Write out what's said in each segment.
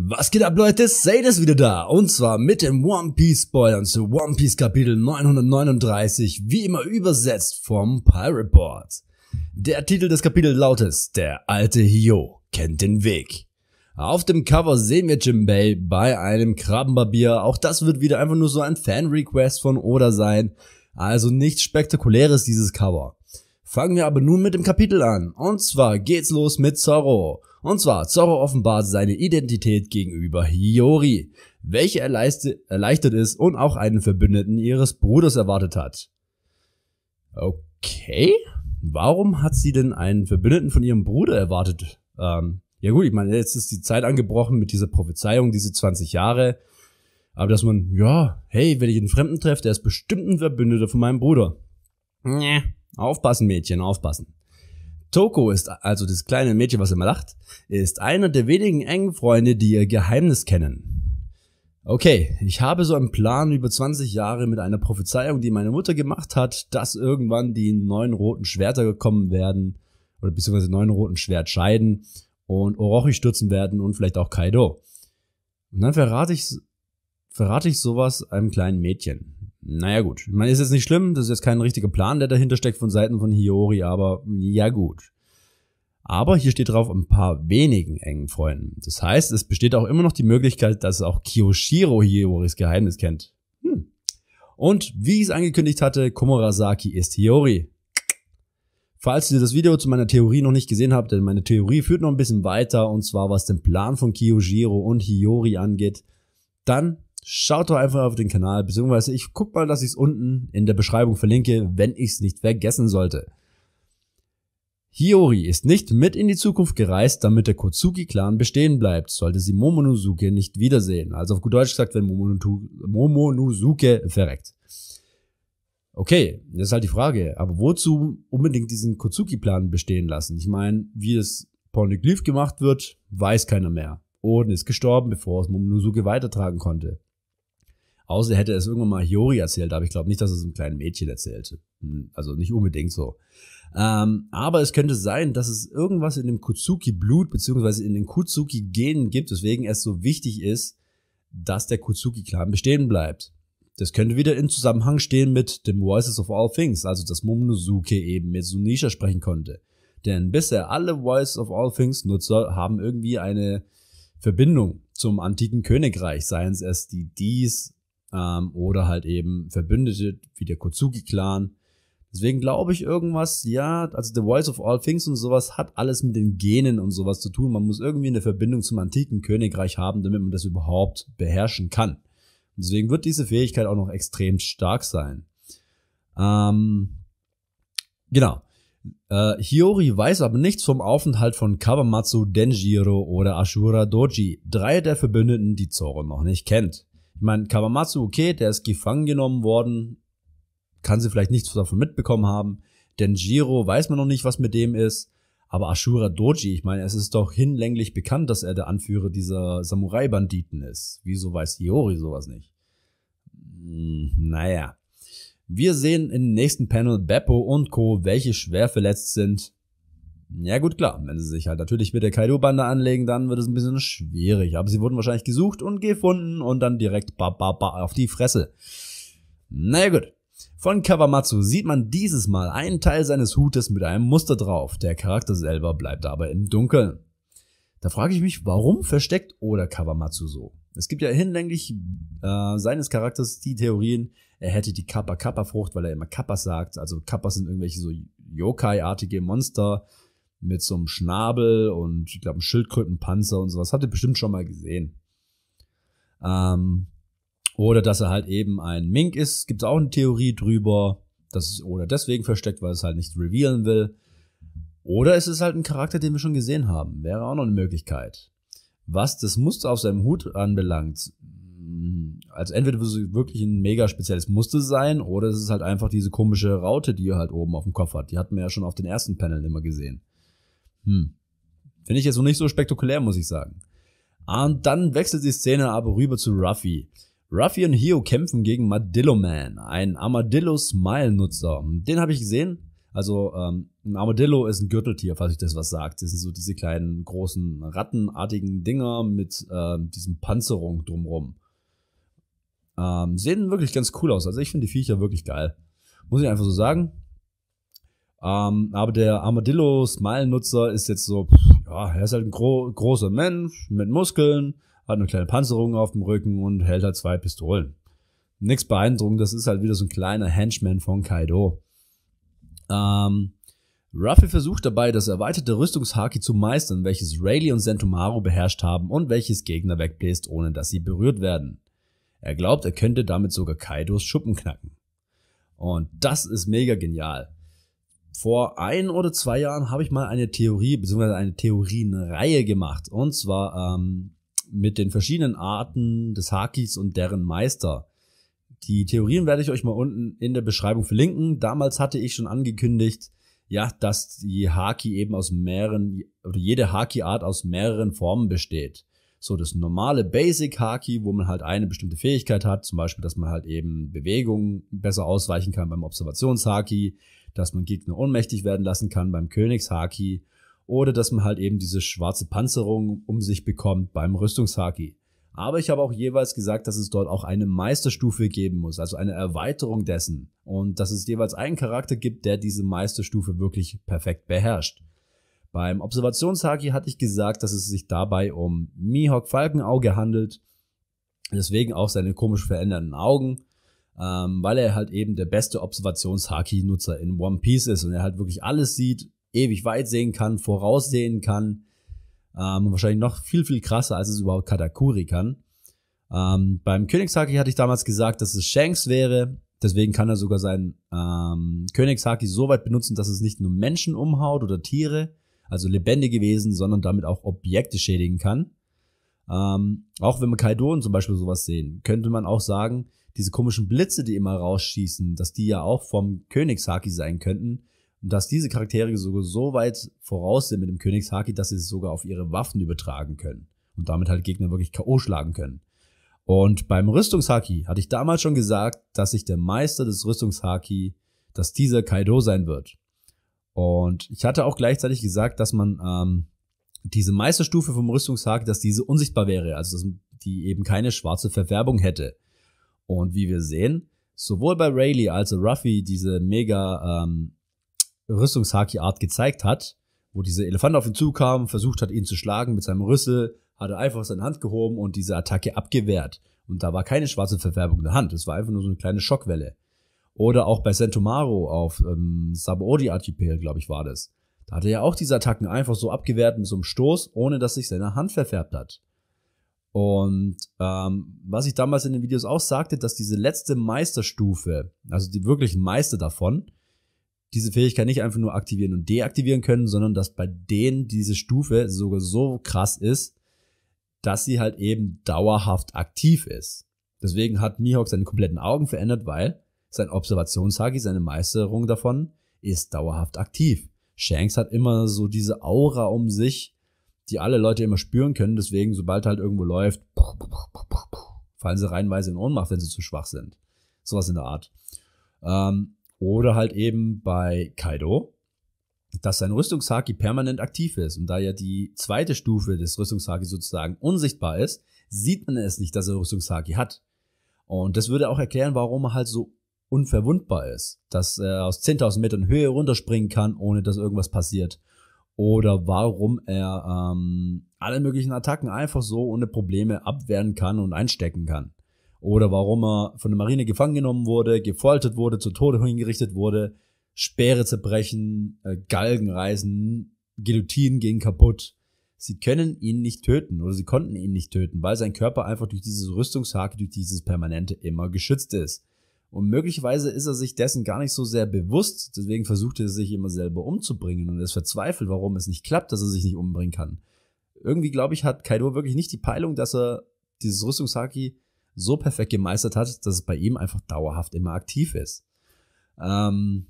Was geht ab Leute, Sade ist wieder da und zwar mit den One Piece Spoilern zu One Piece Kapitel 939, wie immer übersetzt vom Pirate Board. Der Titel des Kapitels lautet Der alte Hio kennt den Weg. Auf dem Cover sehen wir Jim Jimbei bei einem Krabbenbarbier, auch das wird wieder einfach nur so ein Fan-Request von Oda sein, also nichts spektakuläres dieses Cover. Fangen wir aber nun mit dem Kapitel an und zwar geht's los mit Zorro. Und zwar, Zorro offenbart seine Identität gegenüber Hiyori, welche erleichtert ist und auch einen Verbündeten ihres Bruders erwartet hat. Okay, warum hat sie denn einen Verbündeten von ihrem Bruder erwartet? Ähm, ja gut, ich meine, jetzt ist die Zeit angebrochen mit dieser Prophezeiung, diese 20 Jahre. Aber dass man, ja, hey, wenn ich einen Fremden treffe, der ist bestimmt ein Verbündeter von meinem Bruder. Nee, aufpassen, Mädchen, aufpassen. Toko ist, also das kleine Mädchen, was immer lacht, ist einer der wenigen engen Freunde, die ihr Geheimnis kennen. Okay, ich habe so einen Plan über 20 Jahre mit einer Prophezeiung, die meine Mutter gemacht hat, dass irgendwann die neun roten Schwerter gekommen werden, oder beziehungsweise neun roten Schwert scheiden und Orochi stürzen werden und vielleicht auch Kaido. Und dann verrate ich, verrate ich sowas einem kleinen Mädchen. Naja gut, man ist jetzt nicht schlimm, das ist jetzt kein richtiger Plan, der dahinter steckt von Seiten von Hiyori, aber ja gut. Aber hier steht drauf ein paar wenigen engen Freunden. Das heißt, es besteht auch immer noch die Möglichkeit, dass auch Kiyoshiro Hiyoris Geheimnis kennt. Hm. Und wie ich es angekündigt hatte, Komurasaki ist Hiyori. Falls ihr das Video zu meiner Theorie noch nicht gesehen habt, denn meine Theorie führt noch ein bisschen weiter, und zwar was den Plan von Kiyoshiro und Hiyori angeht, dann Schaut doch einfach auf den Kanal, beziehungsweise ich guck mal, dass ich es unten in der Beschreibung verlinke, wenn ich es nicht vergessen sollte. Hiyori ist nicht mit in die Zukunft gereist, damit der kozuki clan bestehen bleibt, sollte sie Momonosuke nicht wiedersehen. Also auf gut Deutsch gesagt, wenn Momonosuke verreckt. Okay, das ist halt die Frage. Aber wozu unbedingt diesen kozuki plan bestehen lassen? Ich meine, wie das Pornoglyph gemacht wird, weiß keiner mehr. Oden ist gestorben, bevor es Momonosuke weitertragen konnte. Außer hätte es irgendwann mal Hiyori erzählt, aber ich glaube nicht, dass es einem kleinen Mädchen erzählte. Hm, also nicht unbedingt so. Ähm, aber es könnte sein, dass es irgendwas in dem Kutsuki-Blut beziehungsweise in den Kutsuki-Genen gibt, weswegen es so wichtig ist, dass der Kutsuki-Clan bestehen bleibt. Das könnte wieder in Zusammenhang stehen mit dem Voices of All Things, also dass Momonosuke eben mit Sunisha sprechen konnte. Denn bisher alle Voice of All Things Nutzer haben irgendwie eine Verbindung zum antiken Königreich, seien es die Dies ähm, oder halt eben Verbündete wie der Kozuki-Clan. Deswegen glaube ich irgendwas, ja, also The Voice of All Things und sowas hat alles mit den Genen und sowas zu tun. Man muss irgendwie eine Verbindung zum antiken Königreich haben, damit man das überhaupt beherrschen kann. Und deswegen wird diese Fähigkeit auch noch extrem stark sein. Ähm, genau. Äh, Hiyori weiß aber nichts vom Aufenthalt von Kawamatsu Denjiro oder Ashura Doji, drei der Verbündeten, die Zoro noch nicht kennt. Ich meine, Kawamatsu, okay, der ist gefangen genommen worden, kann sie vielleicht nichts davon mitbekommen haben. Denn Jiro weiß man noch nicht, was mit dem ist. Aber Ashura Doji, ich meine, es ist doch hinlänglich bekannt, dass er der Anführer dieser Samurai-Banditen ist. Wieso weiß Iori sowas nicht? Hm, naja. Wir sehen im nächsten Panel Beppo und Co., welche schwer verletzt sind. Ja gut, klar, wenn sie sich halt natürlich mit der Kaido-Bande anlegen, dann wird es ein bisschen schwierig. Aber sie wurden wahrscheinlich gesucht und gefunden und dann direkt ba, ba, ba auf die Fresse. Na naja, gut. Von Kawamatsu sieht man dieses Mal einen Teil seines Hutes mit einem Muster drauf. Der Charakter selber bleibt aber im Dunkeln. Da frage ich mich, warum versteckt Oda Kawamatsu so? Es gibt ja hinlänglich äh, seines Charakters die Theorien, er hätte die Kappa-Kappa-Frucht, weil er immer Kappas sagt. Also Kappas sind irgendwelche so Yokai-artige Monster, mit so einem Schnabel und ich glaube einem Schildkrötenpanzer und sowas. Habt ihr bestimmt schon mal gesehen. Ähm, oder dass er halt eben ein Mink ist. Gibt es auch eine Theorie drüber. Das ist oder deswegen versteckt, weil es halt nicht revealen will. Oder es ist halt ein Charakter, den wir schon gesehen haben. Wäre auch noch eine Möglichkeit. Was das Muster auf seinem Hut anbelangt, mm, also entweder ist es wirklich ein mega spezielles Muster sein, oder es ist halt einfach diese komische Raute, die er halt oben auf dem Kopf hat. Die hatten wir ja schon auf den ersten Panel immer gesehen. Hm. Finde ich jetzt noch nicht so spektakulär, muss ich sagen. Ah, und dann wechselt die Szene aber rüber zu Ruffy. Ruffy und Hio kämpfen gegen Madillo Man, einen Armadillo-Smile-Nutzer. Den habe ich gesehen. Also ähm, ein Armadillo ist ein Gürteltier, falls ich das was sagt. Das sind so diese kleinen, großen, rattenartigen Dinger mit ähm, diesem Panzerung drumrum. Ähm, sehen wirklich ganz cool aus. Also ich finde die Viecher wirklich geil. Muss ich einfach so sagen. Ähm, aber der Armadillo-Smile-Nutzer ist jetzt so, pff, ja, er ist halt ein gro großer Mensch mit Muskeln, hat eine kleine Panzerung auf dem Rücken und hält halt zwei Pistolen. Nix beeindruckend, das ist halt wieder so ein kleiner Henchman von Kaido. Ähm, Ruffy versucht dabei, das erweiterte Rüstungshaki zu meistern, welches Rayleigh und Sentomaru beherrscht haben und welches Gegner wegbläst, ohne dass sie berührt werden. Er glaubt, er könnte damit sogar Kaidos Schuppen knacken. Und das ist mega genial. Vor ein oder zwei Jahren habe ich mal eine Theorie bzw. eine Theorienreihe gemacht. Und zwar ähm, mit den verschiedenen Arten des Hakis und deren Meister. Die Theorien werde ich euch mal unten in der Beschreibung verlinken. Damals hatte ich schon angekündigt, ja, dass die Haki eben aus mehreren, oder jede Haki-Art aus mehreren Formen besteht. So das normale Basic Haki, wo man halt eine bestimmte Fähigkeit hat, zum Beispiel, dass man halt eben Bewegungen besser ausweichen kann beim Observationshaki, dass man Gegner ohnmächtig werden lassen kann beim Königshaki oder dass man halt eben diese schwarze Panzerung um sich bekommt beim Rüstungshaki. Aber ich habe auch jeweils gesagt, dass es dort auch eine Meisterstufe geben muss, also eine Erweiterung dessen. Und dass es jeweils einen Charakter gibt, der diese Meisterstufe wirklich perfekt beherrscht. Beim Observationshaki hatte ich gesagt, dass es sich dabei um Mihawk Falkenauge handelt. Deswegen auch seine komisch verändernden Augen ähm, weil er halt eben der beste Observations-Haki-Nutzer in One Piece ist und er halt wirklich alles sieht, ewig weit sehen kann, voraussehen kann. Ähm, wahrscheinlich noch viel, viel krasser, als es überhaupt Katakuri kann. Ähm, beim Königshaki hatte ich damals gesagt, dass es Shanks wäre. Deswegen kann er sogar seinen ähm, Königshaki so weit benutzen, dass es nicht nur Menschen umhaut oder Tiere, also lebendige Wesen, sondern damit auch Objekte schädigen kann. Ähm, auch wenn wir Kaidoen zum Beispiel sowas sehen, könnte man auch sagen, diese komischen Blitze, die immer rausschießen, dass die ja auch vom Königshaki sein könnten. Und dass diese Charaktere sogar so weit voraus sind mit dem Königshaki, dass sie es sogar auf ihre Waffen übertragen können. Und damit halt Gegner wirklich K.O. schlagen können. Und beim Rüstungshaki hatte ich damals schon gesagt, dass sich der Meister des Rüstungshaki, dass dieser Kaido sein wird. Und ich hatte auch gleichzeitig gesagt, dass man ähm, diese Meisterstufe vom Rüstungshaki, dass diese unsichtbar wäre, also dass die eben keine schwarze Verfärbung hätte. Und wie wir sehen, sowohl bei Rayleigh als auch Ruffy diese mega ähm, Rüstungshaki-Art gezeigt hat, wo dieser Elefant auf ihn zukam, versucht hat, ihn zu schlagen mit seinem Rüssel, hat er einfach seine Hand gehoben und diese Attacke abgewehrt. Und da war keine schwarze Verfärbung in der Hand, es war einfach nur so eine kleine Schockwelle. Oder auch bei Sentomaro auf ähm, Sabaody-Archipel, glaube ich, war das. Da hat er ja auch diese Attacken einfach so abgewehrt mit so einem Stoß, ohne dass sich seine Hand verfärbt hat. Und ähm, was ich damals in den Videos auch sagte, dass diese letzte Meisterstufe, also die wirklichen Meister davon, diese Fähigkeit nicht einfach nur aktivieren und deaktivieren können, sondern dass bei denen diese Stufe sogar so krass ist, dass sie halt eben dauerhaft aktiv ist. Deswegen hat Mihawk seine kompletten Augen verändert, weil sein Observationshaki, seine Meisterung davon, ist dauerhaft aktiv. Shanks hat immer so diese Aura um sich, die alle Leute immer spüren können. Deswegen, sobald halt irgendwo läuft, fallen sie reinweise in Ohnmacht, wenn sie zu schwach sind. Sowas in der Art. Ähm, oder halt eben bei Kaido, dass sein Rüstungshaki permanent aktiv ist. Und da ja die zweite Stufe des Rüstungshaki sozusagen unsichtbar ist, sieht man es nicht, dass er Rüstungshaki hat. Und das würde auch erklären, warum er halt so unverwundbar ist. Dass er aus 10.000 Metern Höhe runterspringen kann, ohne dass irgendwas passiert oder warum er ähm, alle möglichen Attacken einfach so ohne Probleme abwehren kann und einstecken kann. Oder warum er von der Marine gefangen genommen wurde, gefoltert wurde, zu Tode hingerichtet wurde, Speere zerbrechen, äh, Galgen reißen, Guillotinen gehen kaputt. Sie können ihn nicht töten oder sie konnten ihn nicht töten, weil sein Körper einfach durch dieses Rüstungshake, durch dieses Permanente immer geschützt ist. Und möglicherweise ist er sich dessen gar nicht so sehr bewusst. Deswegen versucht er sich immer selber umzubringen und ist verzweifelt, warum es nicht klappt, dass er sich nicht umbringen kann. Irgendwie, glaube ich, hat Kaido wirklich nicht die Peilung, dass er dieses Rüstungshaki so perfekt gemeistert hat, dass es bei ihm einfach dauerhaft immer aktiv ist. Ähm,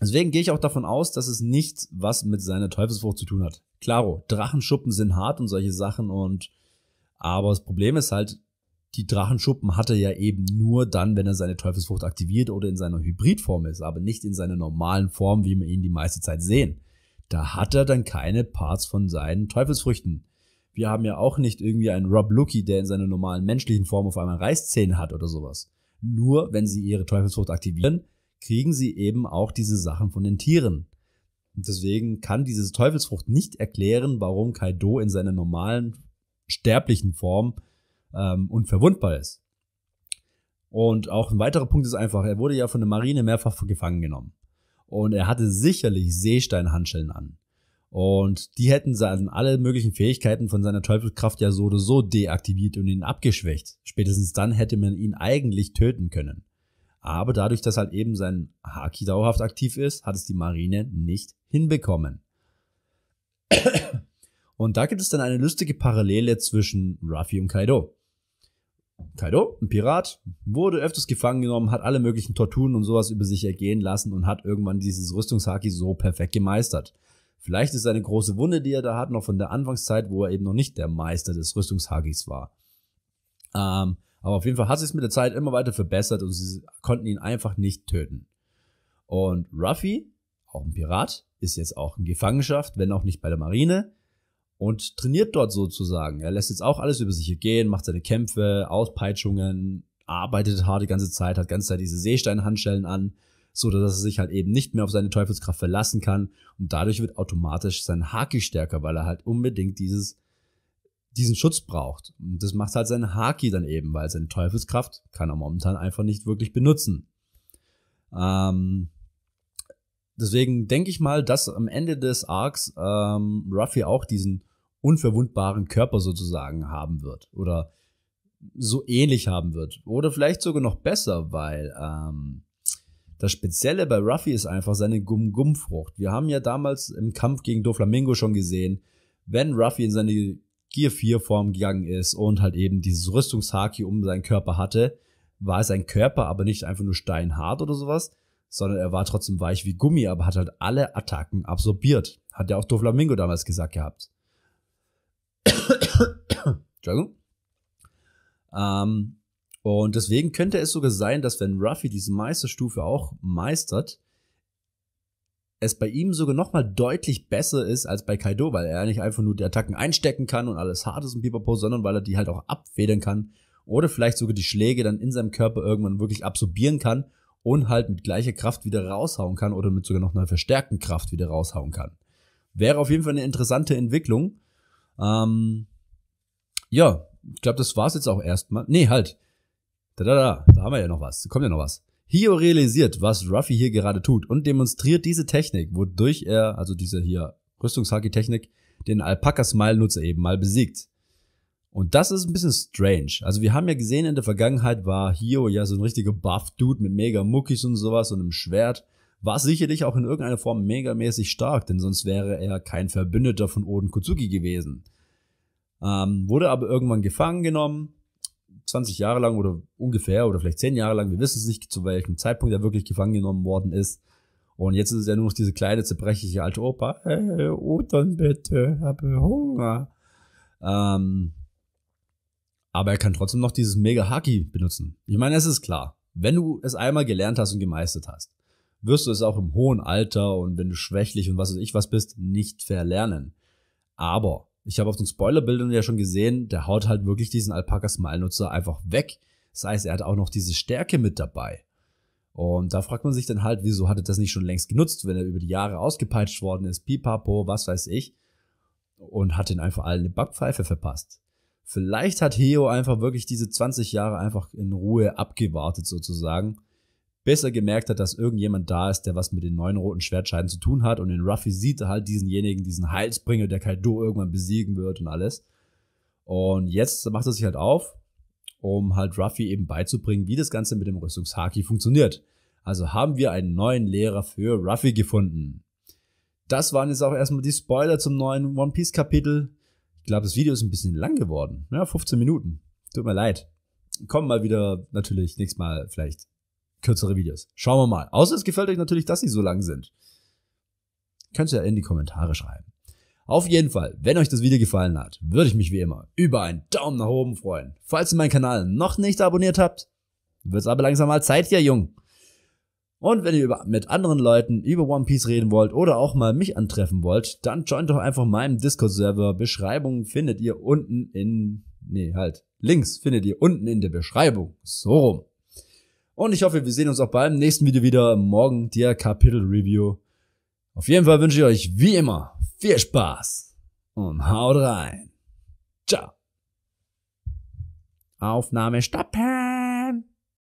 deswegen gehe ich auch davon aus, dass es nicht was mit seiner Teufelsfrucht zu tun hat. Klaro, Drachenschuppen sind hart und solche Sachen und aber das Problem ist halt, die Drachenschuppen hat er ja eben nur dann, wenn er seine Teufelsfrucht aktiviert oder in seiner Hybridform ist, aber nicht in seiner normalen Form, wie wir ihn die meiste Zeit sehen. Da hat er dann keine Parts von seinen Teufelsfrüchten. Wir haben ja auch nicht irgendwie einen Rob Lucky, der in seiner normalen menschlichen Form auf einmal Reißzähne hat oder sowas. Nur wenn sie ihre Teufelsfrucht aktivieren, kriegen sie eben auch diese Sachen von den Tieren. Und deswegen kann dieses Teufelsfrucht nicht erklären, warum Kaido in seiner normalen sterblichen Form ähm, unverwundbar ist. Und auch ein weiterer Punkt ist einfach, er wurde ja von der Marine mehrfach gefangen genommen. Und er hatte sicherlich Seesteinhandschellen an. Und die hätten dann alle möglichen Fähigkeiten von seiner Teufelskraft ja so oder so deaktiviert und ihn abgeschwächt. Spätestens dann hätte man ihn eigentlich töten können. Aber dadurch, dass halt eben sein Haki dauerhaft aktiv ist, hat es die Marine nicht hinbekommen. Und da gibt es dann eine lustige Parallele zwischen Ruffy und Kaido. Kaido, ein Pirat, wurde öfters gefangen genommen, hat alle möglichen Torturen und sowas über sich ergehen lassen und hat irgendwann dieses Rüstungshaki so perfekt gemeistert. Vielleicht ist seine große Wunde, die er da hat, noch von der Anfangszeit, wo er eben noch nicht der Meister des Rüstungshakis war. Ähm, aber auf jeden Fall hat sich es mit der Zeit immer weiter verbessert und sie konnten ihn einfach nicht töten. Und Ruffy, auch ein Pirat, ist jetzt auch in Gefangenschaft, wenn auch nicht bei der Marine und trainiert dort sozusagen. Er lässt jetzt auch alles über sich hier gehen, macht seine Kämpfe, Auspeitschungen, arbeitet hart die ganze Zeit, hat ganze Zeit diese Seesteinhandschellen an, so dass er sich halt eben nicht mehr auf seine Teufelskraft verlassen kann und dadurch wird automatisch sein Haki stärker, weil er halt unbedingt dieses diesen Schutz braucht. Und das macht halt sein Haki dann eben, weil seine Teufelskraft kann er momentan einfach nicht wirklich benutzen. Ähm, Deswegen denke ich mal, dass am Ende des Arcs ähm, Ruffy auch diesen unverwundbaren Körper sozusagen haben wird. Oder so ähnlich haben wird. Oder vielleicht sogar noch besser, weil ähm, das Spezielle bei Ruffy ist einfach seine Gum-Gum-Frucht. Wir haben ja damals im Kampf gegen Doflamingo schon gesehen, wenn Ruffy in seine Gear 4-Form gegangen ist und halt eben dieses Rüstungshaki um seinen Körper hatte, war sein Körper aber nicht einfach nur steinhart oder sowas, sondern er war trotzdem weich wie Gummi, aber hat halt alle Attacken absorbiert. Hat ja auch Doflamingo damals gesagt gehabt. Entschuldigung. Ähm, und deswegen könnte es sogar sein, dass wenn Ruffy diese Meisterstufe auch meistert, es bei ihm sogar nochmal deutlich besser ist als bei Kaido, weil er nicht einfach nur die Attacken einstecken kann und alles hart ist und pipapo, sondern weil er die halt auch abfedern kann oder vielleicht sogar die Schläge dann in seinem Körper irgendwann wirklich absorbieren kann und halt mit gleicher Kraft wieder raushauen kann oder mit sogar noch einer verstärkten Kraft wieder raushauen kann. Wäre auf jeden Fall eine interessante Entwicklung. Ähm, ja, ich glaube, das war es jetzt auch erstmal. Nee, halt. Da, da, da, da haben wir ja noch was. Da kommt ja noch was. Hio realisiert, was Ruffy hier gerade tut und demonstriert diese Technik, wodurch er, also diese hier Rüstungshaki-Technik, den Alpaka-Smile-Nutzer eben mal besiegt. Und das ist ein bisschen strange. Also wir haben ja gesehen, in der Vergangenheit war Hio ja so ein richtiger Buff-Dude mit mega Muckis und sowas und einem Schwert. War sicherlich auch in irgendeiner Form megamäßig stark, denn sonst wäre er kein Verbündeter von Oden Kutsuki gewesen. Ähm, wurde aber irgendwann gefangen genommen, 20 Jahre lang oder ungefähr oder vielleicht 10 Jahre lang, wir wissen es nicht, zu welchem Zeitpunkt er wirklich gefangen genommen worden ist. Und jetzt ist es ja nur noch diese kleine, zerbrechliche alte Opa. Hey, Oton, bitte, habe Hunger. Ähm, aber er kann trotzdem noch dieses mega Haki benutzen. Ich meine, es ist klar. Wenn du es einmal gelernt hast und gemeistert hast, wirst du es auch im hohen Alter und wenn du schwächlich und was weiß ich was bist, nicht verlernen. Aber ich habe auf den Spoilerbildern ja schon gesehen, der haut halt wirklich diesen Alpaka-Smile-Nutzer einfach weg. Das heißt, er hat auch noch diese Stärke mit dabei. Und da fragt man sich dann halt, wieso hat er das nicht schon längst genutzt, wenn er über die Jahre ausgepeitscht worden ist, pipapo, was weiß ich, und hat den einfach alle eine Backpfeife verpasst. Vielleicht hat Heo einfach wirklich diese 20 Jahre einfach in Ruhe abgewartet sozusagen, bis er gemerkt hat, dass irgendjemand da ist, der was mit den neuen roten Schwertscheiden zu tun hat und in Ruffy sieht er halt diesenjenigen, diesen Heilsbringer, der Kaido irgendwann besiegen wird und alles. Und jetzt macht er sich halt auf, um halt Ruffy eben beizubringen, wie das Ganze mit dem Rüstungshaki funktioniert. Also haben wir einen neuen Lehrer für Ruffy gefunden. Das waren jetzt auch erstmal die Spoiler zum neuen One Piece Kapitel glaube, das Video ist ein bisschen lang geworden. Ja, ne? 15 Minuten. Tut mir leid. Kommen mal wieder natürlich nächstes Mal vielleicht kürzere Videos. Schauen wir mal. Außer es gefällt euch natürlich, dass sie so lang sind. Könnt ihr ja in die Kommentare schreiben. Auf jeden Fall, wenn euch das Video gefallen hat, würde ich mich wie immer über einen Daumen nach oben freuen. Falls ihr meinen Kanal noch nicht abonniert habt, wird es aber langsam mal Zeit hier, Jung. Und wenn ihr über, mit anderen Leuten über One Piece reden wollt oder auch mal mich antreffen wollt, dann joint doch einfach meinem Discord-Server. Beschreibung findet ihr unten in, nee, halt, Links findet ihr unten in der Beschreibung. So rum. Und ich hoffe, wir sehen uns auch beim nächsten Video wieder. Morgen der Kapitel-Review. Auf jeden Fall wünsche ich euch wie immer viel Spaß und haut rein. Ciao. Aufnahme stoppen.